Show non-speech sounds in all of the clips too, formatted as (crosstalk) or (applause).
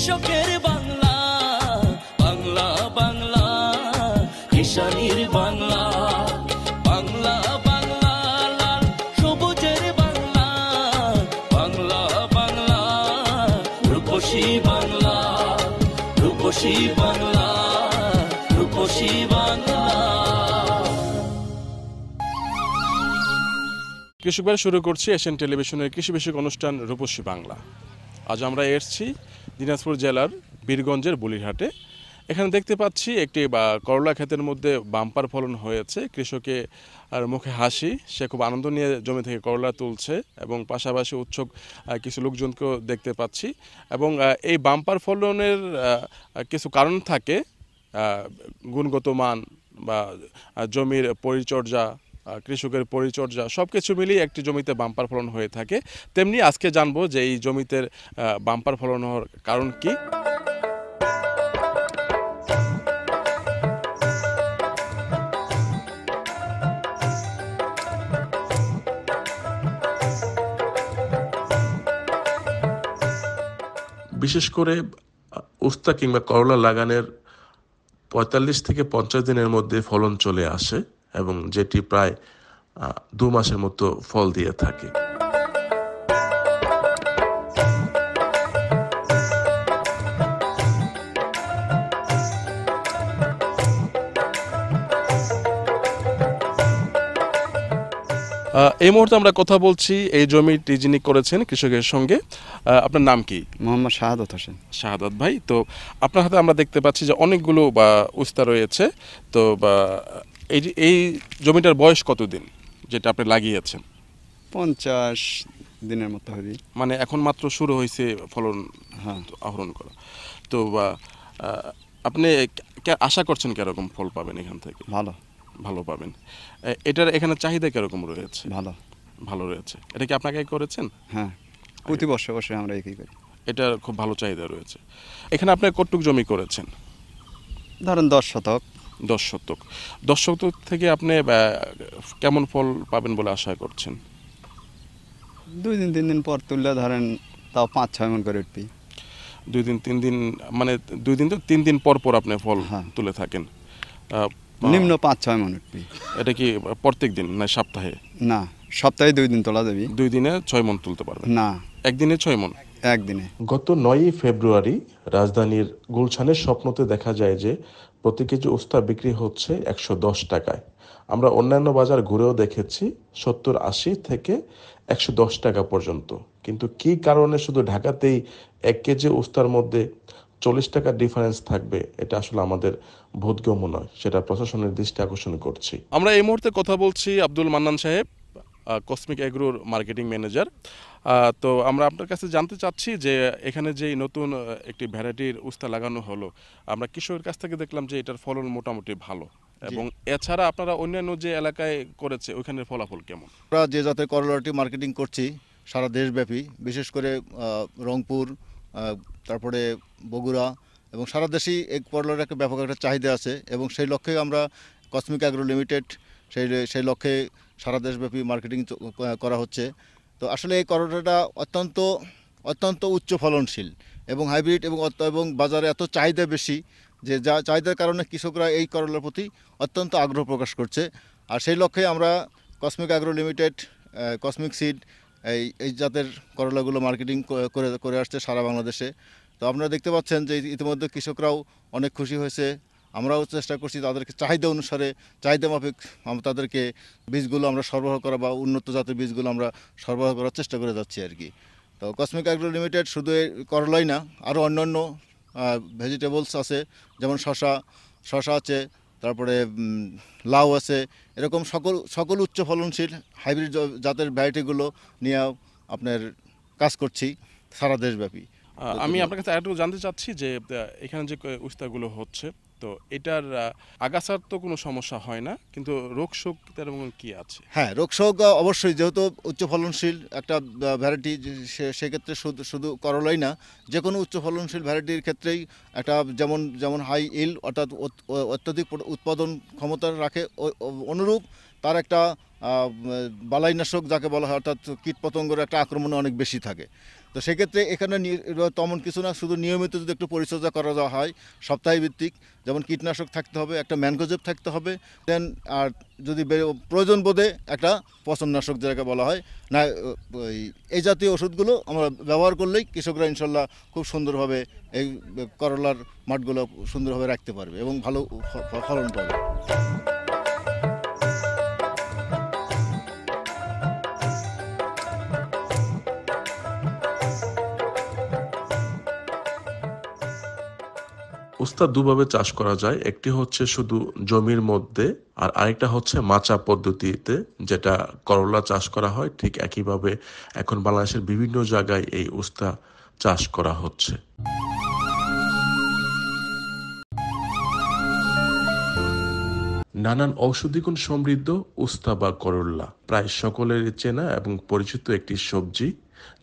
shook রূপসী বাংলা রূপসী বাংলা কৃষকবার শুরু করছি Asian টেলিভিশনের কৃষি বিষয়ক অনুষ্ঠান রূপসী বাংলা আজ আমরা এসছি দিনাজপুর জেলার বীরগঞ্জের বলিরহাটে এখানে দেখতে পাচ্ছি একটি করলা ক্ষেতের মধ্যে বাম্পার ফলন হয়েছে কৃষকে আর মুখে হাসি সে খুব আনন্দ নিয়ে জমি থেকে করলা তুলছে এবং পাশাপাশি উৎসব কিছু লোকজনকেও দেখতে পাচ্ছি এবং এই বাম্পার ফলনের কিছু কারণ থাকে গুণগত মান বা জমির পরিচর্যা কৃষকের পরিচর্যা সব কিছু মিলিয়ে একটি জমিতে বাম্পার ফলন হয়ে থাকে তেমনি আজকে জানবো যে এই জমিতে বাম্পার ফলন হওয়ার কারণ কী বিশেষ করে উস্তা কিংবা করলা লাগানের পঁয়তাল্লিশ থেকে পঞ্চাশ দিনের মধ্যে ফলন চলে আসে এবং যেটি প্রায় দু মাসের মতো ফল দিয়ে থাকে এই মুহূর্তে আমরা কথা বলছি এই জমিটি যিনি করেছেন কৃষকের সঙ্গে আপনার নাম কি মোহাম্মদ শাহাদত হোসেন শাহাদত ভাই তো আপনার হাতে আমরা দেখতে পাচ্ছি যে অনেকগুলো বা উস্তা রয়েছে তো বা এই এই জমিটার বয়স কতদিন যেটা আপনি লাগিয়েছেন পঞ্চাশ দিনের মতো হবে মানে এখন মাত্র শুরু হয়েছে ফলন হ্যাঁ আহরণ করা তো বা আপনি আশা করছেন কীরকম ফল পাবেন এখান থেকে ভালো ভালো পাবেন এটার এখানে চাহিদা কিরকম রয়েছে ভালো ভালো রয়েছে এটা কি আপনাকে করেছেন হ্যাঁ প্রতি বছর বছর আমরা একই করি এটার খুব ভালো চাহিদা রয়েছে এখানে আপনি কতটুক জমি করেছেন ধরেন দশ শতক দশ শতক দশ শতক থেকে আপনি কেমন ফল পাবেন বলে আশা করছেন দুই দিন তিন দিন পর তুললে ধরেন তাও পাঁচ ছয় মন করে উঠবি দুই দিন তিন দিন মানে দুই দিন তো তিন দিন পর পর আপনি ফল হ্যাঁ। তুলে থাকেন নিম্ন পাঁচ ছয় মিনিট এটা কি প্রত্যেক দিন না সপ্তাহে না সপ্তাহে দুই দিন তোলা যাবে দুই দিনে ছয় মন তুলতে পারবে না একদিনে ছয় মন একদিনে গত নয়ই ফেব্রুয়ারি রাজধানীর গুলশানের স্বপ্নতে দেখা যায় যে প্রতি কেজি উস্তা বিক্রি হচ্ছে একশো দশ টাকায় আমরা অন্যান্য বাজার ঘুরেও দেখেছি সত্তর আশি থেকে একশো দশ টাকা পর্যন্ত কিন্তু কি কারণে শুধু ঢাকাতেই এক কেজি উস্তার মধ্যে চল্লিশ টাকার ডিফারেন্স থাকবে এটা আসলে আমাদের বোধগম্য নয় সেটা প্রশাসনের দৃষ্টি আকর্ষণ করছি আমরা এই মুহূর্তে কথা বলছি আব্দুল মান্নান সাহেব কসমিক এগ্রোর মার্কেটিং ম্যানেজার তো আমরা আপনার কাছে জানতে চাচ্ছি যে এখানে যে নতুন একটি ভ্যারাইটির উস্তা লাগানো হলো আমরা কৃষকের কাছ থেকে দেখলাম যে এটার ফলন মোটামুটি ভালো এবং এছাড়া আপনারা অন্যান্য যে এলাকায় করেছে ওইখানের ফলাফল কেমন আমরা যে জাতের করলাটি মার্কেটিং করছি সারা দেশব্যাপী বিশেষ করে রংপুর তারপরে বগুড়া এবং সারা দেশেই এক পরলার একটা ব্যাপক একটা চাহিদা আছে এবং সেই লক্ষ্যে আমরা কসমিক অ্যাগ্রো লিমিটেড সেই সেই লক্ষ্যে সারা দেশব্যাপী মার্কেটিং করা হচ্ছে তো আসলে এই করোনাটা অত্যন্ত অত্যন্ত উচ্চ ফলনশীল এবং হাইব্রিড এবং এবং বাজারে এত চাহিদা বেশি যে যা চাহিদার কারণে কৃষকরা এই করলার প্রতি অত্যন্ত আগ্রহ প্রকাশ করছে আর সেই লক্ষ্যে আমরা Cosmic Agro Limited Cosmic seed এই এই জাতের করলাগুলো মার্কেটিং করে করে আসছে সারা বাংলাদেশে তো আপনারা দেখতে পাচ্ছেন যে ইতিমধ্যে কৃষকরাও অনেক খুশি হয়েছে আমরাও চেষ্টা করছি তাদেরকে চাহিদা অনুসারে চাহিদা মাফিক তাদেরকে বীজগুলো আমরা সরবরাহ করা বা উন্নত জাতের বীজগুলো আমরা সরবরাহ করার চেষ্টা করে যাচ্ছি আর কি তো কসমিক অ্যাগ্রো লিমিটেড শুধু করলাই না আরও অন্যান্য ভেজিটেবলস আছে যেমন শশা শশা আছে তারপরে লাউ আছে এরকম সকল সকল উচ্চ ফলনশীল হাইব্রিড জাতের ভ্যারাইটিগুলো নিয়েও আপনার কাজ করছি সারা দেশব্যাপী আমি আপনার কাছে একটু জানতে চাচ্ছি যে এখানে যে উস্তাগুলো হচ্ছে তো এটার আগাছার তো কোনো সমস্যা হয় না কিন্তু রোগ শোক তেমন কি আছে হ্যাঁ রোগ শোক অবশ্যই যেহেতু উচ্চ ফলনশীল একটা ভ্যারাইটি সেক্ষেত্রে শুধু শুধু করলই না যে কোনো উচ্চ ফলনশীল ভ্যারাইটির ক্ষেত্রেই একটা যেমন যেমন হাই ইল অর্থাৎ অত্যধিক উৎপাদন ক্ষমতা রাখে অনুরূপ তার একটা বালাইনাশক যাকে বলা হয় অর্থাৎ কীটপতঙ্গের একটা আক্রমণ অনেক বেশি থাকে তো সেক্ষেত্রে এখানে তেমন কিছু না শুধু নিয়মিত যদি একটু পরিচর্যা করা যাওয়া হয় সপ্তাহে ভিত্তিক যেমন কীটনাশক থাকতে হবে একটা ম্যানগোজেব থাকতে হবে দেন আর যদি প্রয়োজন বোধে একটা পচননাশক যেটাকে বলা হয় না এই জাতীয় ওষুধগুলো আমরা ব্যবহার করলেই কৃষকরা ইনশাল্লাহ খুব সুন্দরভাবে এই করলার মাঠগুলো সুন্দরভাবে রাখতে পারবে এবং ভালো ফলন পাবে উস্তা দুভাবে চাষ করা যায় একটি হচ্ছে শুধু জমির মধ্যে আর আরেকটা হচ্ছে মাচা পদ্ধতিতে যেটা করলা চাষ করা হয় ঠিক একইভাবে এখন বাংলাদেশের বিভিন্ন জায়গায় এই উস্তা চাষ করা হচ্ছে নানান ঔষধিগুণ সমৃদ্ধ উস্তা বা করল্লা প্রায় সকলের চেনা এবং পরিচিত একটি সবজি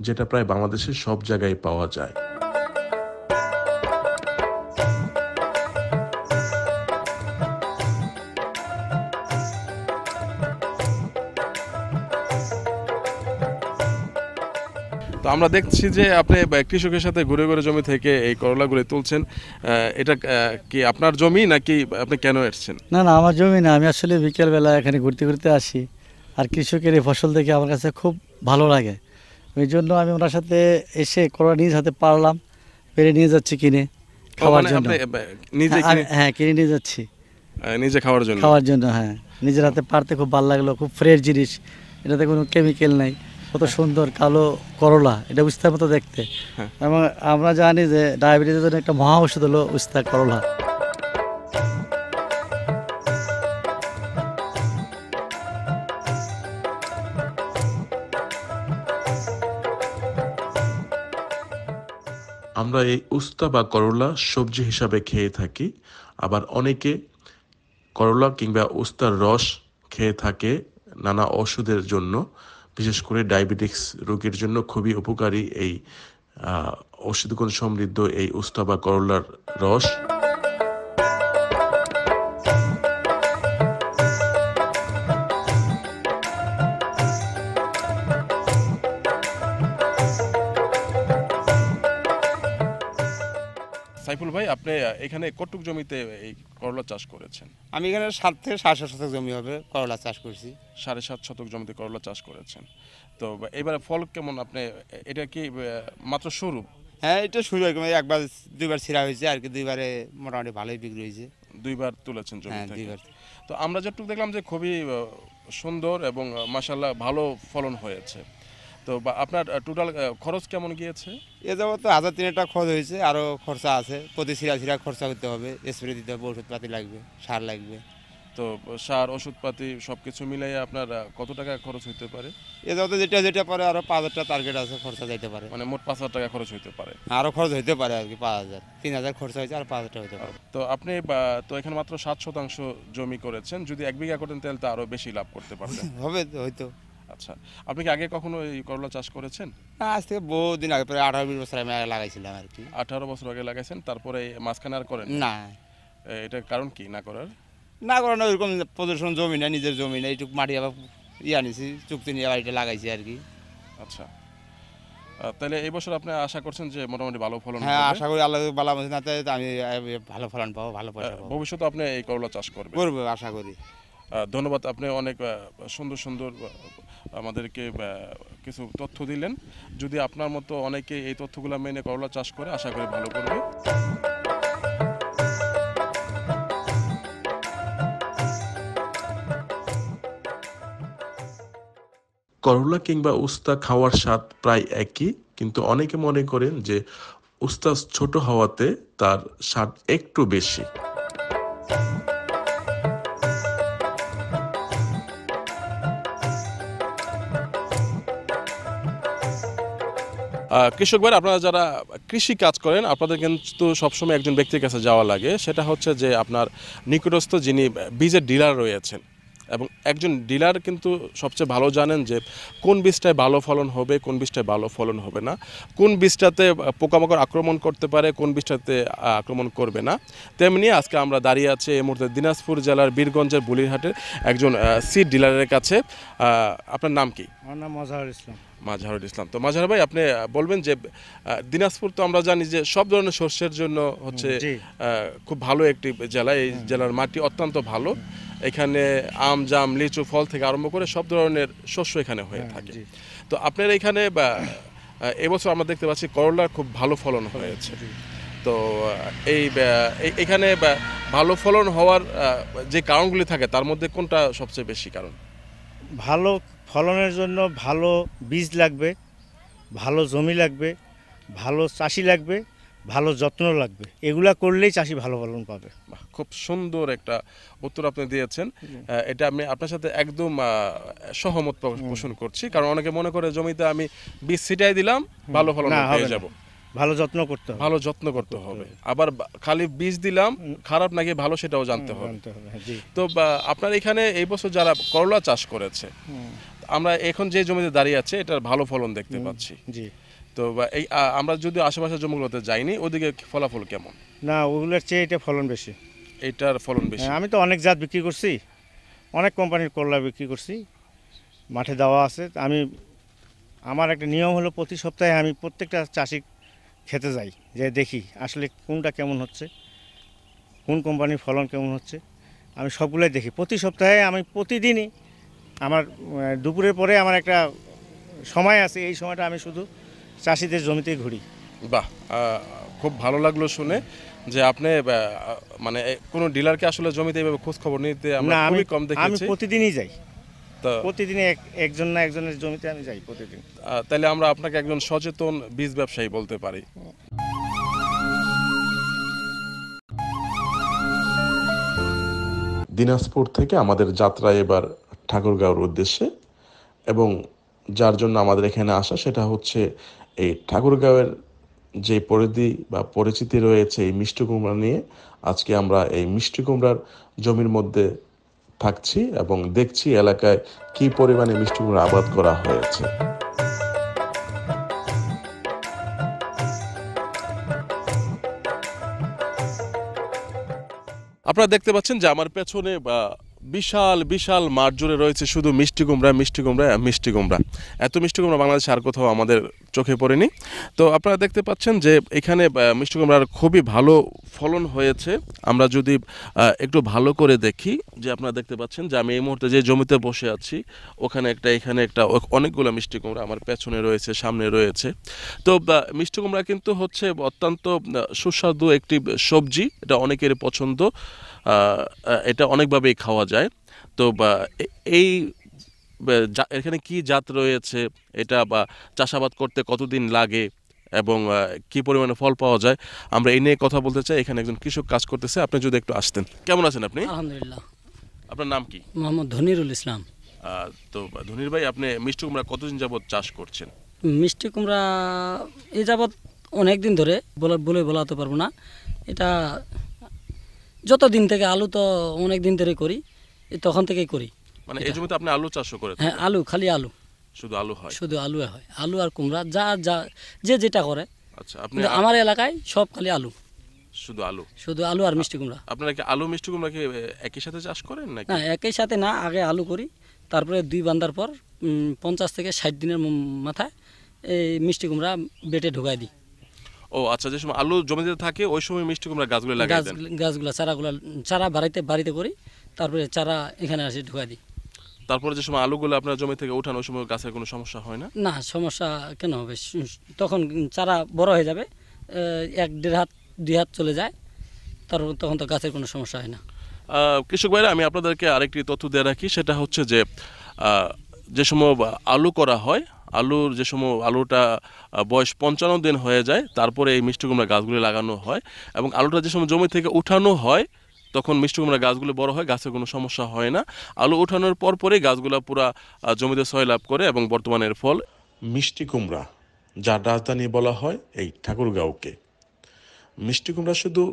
যেটা প্রায় বাংলাদেশের সব জায়গায় পাওয়া যায় তো আমরা দেখছি যে আপনি কৃষকের সাথে ঘুরে ঘুরে জমি থেকে এই করলাগুলি তুলছেন এটা কি আপনার জমি নাকি আপনি কেন এসছেন না না আমার জমি না আমি আসলে বিকেলবেলা এখানে ঘুরতে ঘুরতে আসি আর কৃষকের এই ফসল দেখে আমার কাছে খুব ভালো লাগে ওই জন্য আমি ওনার সাথে এসে করলা নিজ হাতে পারলাম পেরে নিয়ে যাচ্ছি কিনে খাওয়ার মানে জন্য হ্যাঁ, হ্যাঁ কিনে নিয়ে যাচ্ছি নিজে খাওয়ার জন্য খাওয়ার জন্য হ্যাঁ নিজের হাতে পারতে খুব ভালো লাগলো খুব ফ্রেশ জিনিস এটাতে কোনো কেমিক্যাল নাই কত সুন্দর কালো করলা এটা উস্তার মতো দেখতে হ্যাঁ। এবং আমরা জানি যে ডায়াবেটিসের জন্য একটা মহা ঔষধ হলো উস্তা করলা আমরা এই উস্তা বা করলা সবজি হিসাবে খেয়ে থাকি আবার অনেকে করলা কিংবা উস্তার রস খেয়ে থাকে নানা ওষুধের জন্য বিশেষ করে ডায়াবেটিক্স রোগের জন্য খুবই উপকারী এই ঔষধগুণ সমৃদ্ধ এই উস্তা বা করলার রস ভাই আপনি এখানে কটুক জমিতে এই করলা চাষ করেছেন আমি এখানে সাত থেকে সাড়ে সাত শতক জমি হবে করলা চাষ করেছি সাড়ে সাত শতক জমিতে করলা চাষ করেছেন তো এবারে ফল কেমন আপনি এটা কি মাত্র শুরু হ্যাঁ এটা শুরু একবার দুইবার ছিঁড়া হয়েছে আর কি দুইবারে মোটামুটি ভালোই বিক্রি হয়েছে দুইবার তুলেছেন জমি হ্যাঁ, দুইবার তো আমরা যেটুকু দেখলাম যে খুবই সুন্দর এবং মাসাল্লাহ ভালো ফলন হয়েছে তো আপনার টোটাল খরচ কেমন গিয়েছে এ যাব তো হাজার তিনেরটা খরচ হয়েছে আরও খরচা আছে প্রতি সিরা সিরা খরচা করতে হবে স্প্রে দিতে হবে ওষুধপাতি লাগবে সার লাগবে তো সার ওষুধপাতি সব কিছু মিলাইয়া আপনার কত টাকা খরচ হইতে পারে এ যাবত যেটা যেটা পারে আরও পাঁচ হাজার টার্গেট আছে খরচা যাইতে পারে মানে মোট পাঁচ হাজার টাকা খরচ হইতে পারে আরও খরচ হইতে পারে আর কি পাঁচ হাজার তিন হাজার খরচা হয়েছে আর পাঁচ হাজার হইতে পারে তো আপনি তো এখানে মাত্র সাত শতাংশ জমি করেছেন যদি এক বিঘা করতেন তাহলে তো আরও বেশি লাভ করতে পারবেন (laughs) হবে হয়তো আচ্ছা আপনি কি আগে কখনো এই করলা চাষ করেছেন না আজ থেকে বহুদিন আগে প্রায় আঠারো বিশ বছর আমি আগে লাগাইছিলাম আর কি আঠারো বছর আগে লাগাইছেন তারপরে মাঝখানে আর করেন না এটা কারণ কি না করার না করানো ওইরকম প্রদর্শন জমি না নিজের জমি না এইটুকু মাটি আবার ইয়ে আনিছি চুক্তি নিয়ে আবার এটা লাগাইছি আর কি আচ্ছা তাহলে এই বছর আপনি আশা করছেন যে মোটামুটি ভালো ফলন হ্যাঁ আশা করি আল্লাহ ভালো আমি ভালো ফলন পাবো ভালো হ্যাঁ, পয়সা ভবিষ্যতে আপনি এই করলা চাষ করবেন করবো আশা করি ধন্যবাদ আপনি অনেক সুন্দর সুন্দর আমাদেরকে কিছু তথ্য দিলেন যদি আপনার মতো অনেকে এই তথ্যগুলো মেনে করলা চাষ করে আশা করি ভালো করবে করলা কিংবা উস্তা খাওয়ার স্বাদ প্রায় একই কিন্তু অনেকে মনে করেন যে উস্তা ছোট হওয়াতে তার স্বাদ একটু বেশি কৃষক ভাই আপনারা যারা কৃষি কাজ করেন আপনাদের কিন্তু সবসময় একজন ব্যক্তির কাছে যাওয়া লাগে সেটা হচ্ছে যে আপনার নিকটস্থ যিনি বীজের ডিলার রয়েছেন এবং একজন ডিলার কিন্তু সবচেয়ে ভালো জানেন যে কোন বীজটায় ভালো ফলন হবে কোন বীজটায় ভালো ফলন হবে না কোন বীজটাতে পোকামাকড় আক্রমণ করতে পারে কোন বীজটাতে আক্রমণ করবে না তেমনি আজকে আমরা দাঁড়িয়ে আছি এই মুহূর্তে দিনাজপুর জেলার বীরগঞ্জের বুলিরহাটের একজন সিড ডিলারের কাছে আপনার নাম কি আমার নাম মজাহর ইসলাম মাঝহারুল ইসলাম তো মাঝহার ভাই আপনি বলবেন যে দিনাজপুর তো আমরা জানি যে সব ধরনের শস্যের জন্য হচ্ছে খুব ভালো একটি জেলা এই জেলার মাটি অত্যন্ত ভালো এখানে আম জাম লিচু ফল থেকে আরম্ভ করে সব ধরনের শস্য এখানে হয়ে হ্যাঁ, থাকে তো আপনার এখানে এবছর আমরা দেখতে পাচ্ছি করলার খুব ভালো ফলন হয়েছে তো এই এখানে ভালো ফলন হওয়ার যে কারণগুলি থাকে তার মধ্যে কোনটা সবচেয়ে বেশি কারণ ভালো ফলনের জন্য ভালো বীজ লাগবে ভালো জমি লাগবে ভালো চাষি লাগবে ভালো যত্ন লাগবে এগুলা করলেই চাষি ভালো ফলন পাবে খুব সুন্দর একটা উত্তর আপনি দিয়েছেন এটা আমি আপনার সাথে একদম সহমত পোষণ করছি কারণ অনেকে মনে করে জমিতে আমি বীজ ছিটাই দিলাম ভালো ফলন হয়ে যাব ভালো যত্ন করতে হবে ভালো যত্ন করতে হবে আবার খালি বীজ দিলাম খারাপ নাকি ভালো সেটাও জানতে হবে হ্যাঁ, তো আপনার এখানে এই বছর যারা করলা চাষ করেছে আমরা এখন যে জমিতে দাঁড়িয়ে আছে এটার ভালো ফলন দেখতে পাচ্ছি জি তো এই আমরা যদি আশেপাশের জমিগুলোতে যাইনি ওদিকে ফলাফল কেমন না ওগুলোর চেয়ে এটা ফলন বেশি এটার ফলন বেশি হ্যাঁ, আমি তো অনেক জাত বিক্রি করছি অনেক কোম্পানির করলা বিক্রি করছি মাঠে দেওয়া আছে আমি আমার একটা নিয়ম হলো প্রতি সপ্তাহে আমি প্রত্যেকটা চাষি খেতে যাই যে দেখি আসলে কোনটা কেমন হচ্ছে কোন কোম্পানির ফলন কেমন হচ্ছে আমি সবগুলোই দেখি প্রতি সপ্তাহে আমি প্রতিদিনই আমার দুপুরের পরে আমার একটা সময় আছে এই সময়টা আমি শুধু চাষিদের জমিতে ঘুরি বাহ খুব ভালো লাগলো শুনে যে আপনি মানে কোনো ডিলারকে আসলে জমিতে এইভাবে খোঁজ খবর নিতে আমরা আমি কম দেখি আমি প্রতিদিনই যাই প্রতিদিন একজন না একজনের জমিতে আমি যাই প্রতিদিন তাহলে আমরা আপনাকে একজন সচেতন বীজ ব্যবসায়ী বলতে পারি দিনাজপুর থেকে আমাদের যাত্রা এবার ঠাকুরগাঁওর উদ্দেশ্যে এবং যার জন্য আমাদের এখানে আসা সেটা হচ্ছে এই ঠাকুরগাঁওয়ের যে পরিধি বা পরিচিতি রয়েছে এই মিষ্টি কুমড়া নিয়ে আজকে আমরা এই মিষ্টি কুমড়ার জমির মধ্যে থাকছি এবং দেখছি এলাকায় কি পরিমাণে মিষ্টি কুমড়া আবাদ করা হয়েছে আপনারা দেখতে পাচ্ছেন যে আমার পেছনে বা বিশাল বিশাল মাঠ জুড়ে রয়েছে শুধু মিষ্টি কুমড়া মিষ্টি কুমড়া মিষ্টি কুমড়া এত মিষ্টি কুমড়া বাংলাদেশে আর কোথাও আমাদের চোখে পড়েনি তো আপনারা দেখতে পাচ্ছেন যে এখানে মিষ্টি কুমড়ার খুবই ভালো ফলন হয়েছে আমরা যদি একটু ভালো করে দেখি যে আপনারা দেখতে পাচ্ছেন যে আমি এই মুহূর্তে যে জমিতে বসে আছি ওখানে একটা এখানে একটা অনেকগুলো মিষ্টি কুমড়া আমার পেছনে রয়েছে সামনে রয়েছে তো মিষ্টি কুমড়া কিন্তু হচ্ছে অত্যন্ত সুস্বাদু একটি সবজি এটা অনেকের পছন্দ এটা অনেকভাবেই খাওয়া যায় তো এই এখানে কি জাত রয়েছে এটা বা চাষাবাদ করতে কতদিন লাগে এবং কি পরিমাণে ফল পাওয়া যায় আমরা এই নিয়ে কথা বলতে চাই এখানে একজন কৃষক কাজ করতেছে আপনি যদি একটু আসতেন কেমন আছেন আপনি আলহামদুলিল্লাহ আপনার নাম কি মোহাম্মদ ধনিরুল ইসলাম তো ধনির ভাই আপনি মিষ্টি কুমড়া কতদিন যাবত চাষ করছেন মিষ্টি কুমড়া এ যাবৎ অনেক দিন ধরে বলে বলে বলাতে পারবো না এটা যত দিন থেকে আলু তো অনেক দিন ধরে করি তখন থেকেই করি মানে এই জমিতে আপনি আলু চাষও করে হ্যাঁ আলু খালি আলু শুধু আলু হয় শুধু আলু হয় আলু আর কুমড়া যা যা যে যেটা করে আচ্ছা আপনি আমার এলাকায় সব খালি আলু শুধু আলু শুধু আলু আর মিষ্টি কুমড়া আপনারা কি আলু মিষ্টি কুমড়া কি একই সাথে চাষ করেন নাকি না একই সাথে না আগে আলু করি তারপরে দুই বান্দার পর পঞ্চাশ থেকে ষাট দিনের মাথায় এই মিষ্টি কুমড়া বেটে ঢোকাই দিই ও আচ্ছা যে সময় আলু জমিতে থাকে ওই সময় মিষ্টি কুমড়া গাছগুলো লাগাই গাছ গাছগুলো চারাগুলো চারা বাড়িতে বাড়িতে করি তারপরে চারা এখানে আসে ঢুকাই দিই তারপরে যে সময় আলুগুলো আপনার জমি থেকে ওঠান ওই সময় গাছের কোনো সমস্যা হয় না না সমস্যা কেন হবে তখন চারা বড় হয়ে যাবে এক দেড় হাত দুই হাত চলে যায় তারপর তখন তো গাছের কোনো সমস্যা হয় না কৃষক ভাইরা আমি আপনাদেরকে আরেকটি তথ্য দিয়ে রাখি সেটা হচ্ছে যে যে সময় আলু করা হয় আলুর যে সময় আলুটা বয়স পঞ্চান্ন দিন হয়ে যায় তারপরে এই মিষ্টি কুমড়া গাছগুলি লাগানো হয় এবং আলুটা যে সময় জমি থেকে উঠানো হয় তখন মিষ্টি কুমড়া গাছগুলি বড় হয় গাছের কোনো সমস্যা হয় না আলু উঠানোর পর পরেই গাছগুলো পুরা জমিতে সয় লাভ করে এবং বর্তমানের ফল মিষ্টি কুমড়া যার রাজধানী বলা হয় এই ঠাকুরগাঁওকে মিষ্টি কুমড়া শুধু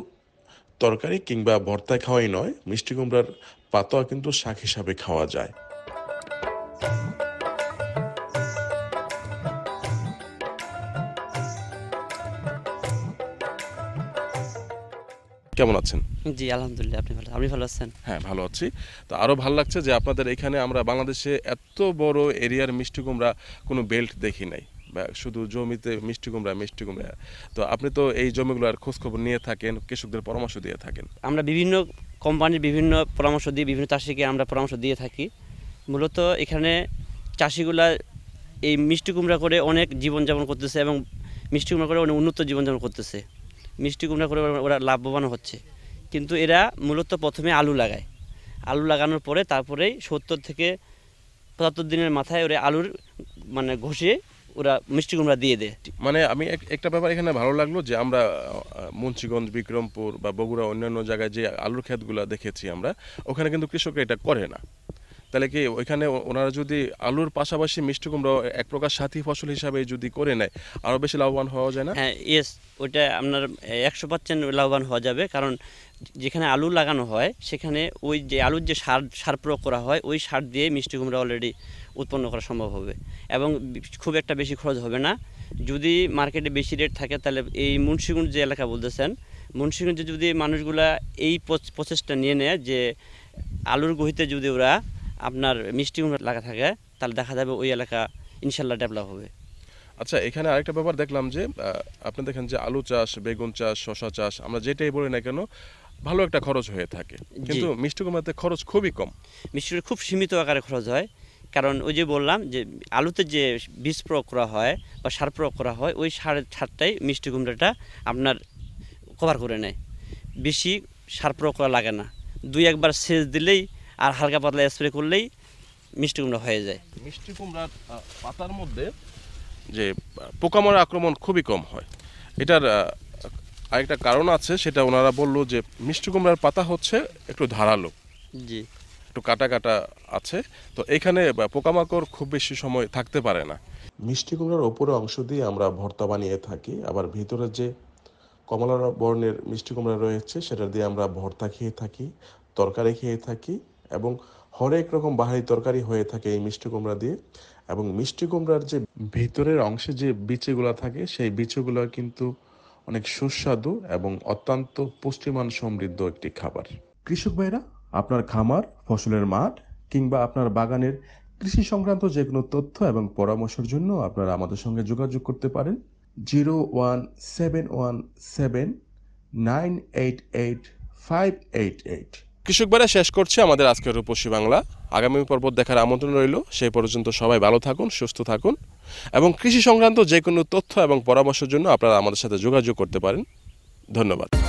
তরকারি কিংবা ভর্তায় খাওয়াই নয় মিষ্টি কুমড়ার পাতা কিন্তু শাক হিসাবে খাওয়া যায় কেমন আছেন জি আলহামদুলিল্লাহ আপনি ভালো আপনি ভালো আছেন হ্যাঁ ভালো আছি তো আরও ভালো লাগছে যে আপনাদের এখানে আমরা বাংলাদেশে এত বড় এরিয়ার মিষ্টি কুমড়া কোনো বেল্ট দেখি নাই শুধু জমিতে মিষ্টি কুমড়া মিষ্টি কুমড়া তো আপনি তো এই জমিগুলো আর খোঁজখবর নিয়ে থাকেন কৃষকদের পরামর্শ দিয়ে থাকেন আমরা বিভিন্ন কোম্পানির বিভিন্ন পরামর্শ দিয়ে বিভিন্ন চাষিকে আমরা পরামর্শ দিয়ে থাকি মূলত এখানে চাষিগুলা এই মিষ্টি কুমড়া করে অনেক জীবনযাপন করতেছে এবং মিষ্টি কুমড়া করে অনেক উন্নত জীবনযাপন করতেছে মিষ্টি কুমড়া করে ওরা লাভবান হচ্ছে কিন্তু এরা মূলত প্রথমে আলু লাগায় আলু লাগানোর পরে তারপরেই সত্তর থেকে পঁচাত্তর দিনের মাথায় ওরা আলুর মানে ঘষিয়ে ওরা মিষ্টি কুমড়া দিয়ে দেয় মানে আমি একটা ব্যাপার এখানে ভালো লাগলো যে আমরা মুন্সিগঞ্জ বিক্রমপুর বা বগুড়া অন্যান্য জায়গায় যে আলুর ক্ষেতগুলো দেখেছি আমরা ওখানে কিন্তু কৃষকরা এটা করে না তাহলে কি ওইখানে ওনারা যদি আলুর পাশাপাশি মিষ্টি কুমড়ো এক প্রকার সাথী ফসল হিসাবে যদি করে নেয় আরও বেশি লাভবান হওয়া যায় না হ্যাঁ ইয়েস ওইটা আপনার একশো পার্সেন্ট লাভবান হওয়া যাবে কারণ যেখানে আলু লাগানো হয় সেখানে ওই যে আলুর যে সার সার প্রয়োগ করা হয় ওই সার দিয়ে মিষ্টি কুমড়া অলরেডি উৎপন্ন করা সম্ভব হবে এবং খুব একটা বেশি খরচ হবে না যদি মার্কেটে বেশি রেট থাকে তাহলে এই মুন্সিগঞ্জ যে এলাকা বলতেছেন মুন্সিগঞ্জে যদি মানুষগুলা এই প্রচেষ্টা নিয়ে নেয় যে আলুর গহিতে যদি ওরা আপনার মিষ্টি কুমড়া লাগা থাকে তাহলে দেখা যাবে ওই এলাকা ইনশাল্লাহ ডেভেলপ হবে আচ্ছা এখানে আরেকটা ব্যাপার দেখলাম যে আপনি দেখেন যে আলু চাষ বেগুন চাষ শশা চাষ আমরা যেটাই বলি না কেন ভালো একটা খরচ হয়ে থাকে কিন্তু মিষ্টি কুমড়াতে খরচ খুবই কম মিষ্টি খুব সীমিত আকারে খরচ হয় কারণ ওই যে বললাম যে আলুতে যে বীজ প্রয়োগ করা হয় বা সার প্রয়োগ করা হয় ওই সার সারটাই মিষ্টি কুমড়াটা আপনার কভার করে নেয় বেশি সার প্রয়োগ করা লাগে না দুই একবার সেচ দিলেই আর হালকা পাতলা স্প্রে করলেই মিষ্টি কুমড়া হয়ে যায় মিষ্টি কুমড়ার পাতার মধ্যে যে পোকামারা আক্রমণ খুবই কম হয় এটার আরেকটা কারণ আছে সেটা ওনারা বললো যে মিষ্টি কুমড়ার পাতা হচ্ছে একটু ধারালো জি একটু কাটা কাটা আছে তো এখানে পোকামাকড় খুব বেশি সময় থাকতে পারে না মিষ্টি কুমড়ার ওপরে অংশ দিয়ে আমরা ভর্তা বানিয়ে থাকি আবার ভিতরে যে কমলা বর্ণের মিষ্টি কুমড়া রয়েছে সেটা দিয়ে আমরা ভর্তা খেয়ে থাকি তরকারি খেয়ে থাকি এবং হরেক রকম বাহারি তরকারি হয়ে থাকে এই মিষ্টি কুমড়া দিয়ে এবং মিষ্টি কুমড়ার যে ভিতরের অংশে যে বিচিগুলো থাকে সেই বিচিগুলো কিন্তু অনেক সুস্বাদু এবং অত্যন্ত পুষ্টিমান সমৃদ্ধ একটি খাবার কৃষক ভাইরা আপনার খামার ফসলের মাঠ কিংবা আপনার বাগানের কৃষি সংক্রান্ত যে কোনো তথ্য এবং পরামর্শের জন্য আপনারা আমাদের সঙ্গে যোগাযোগ করতে পারেন zero one seven one seven nine eight eight five eight eight কৃষক ভাইরা শেষ করছে আমাদের আজকের রূপসী বাংলা আগামী পর্ব দেখার আমন্ত্রণ রইল সেই পর্যন্ত সবাই ভালো থাকুন সুস্থ থাকুন এবং কৃষি সংক্রান্ত যে কোনো তথ্য এবং পরামর্শের জন্য আপনারা আমাদের সাথে যোগাযোগ করতে পারেন ধন্যবাদ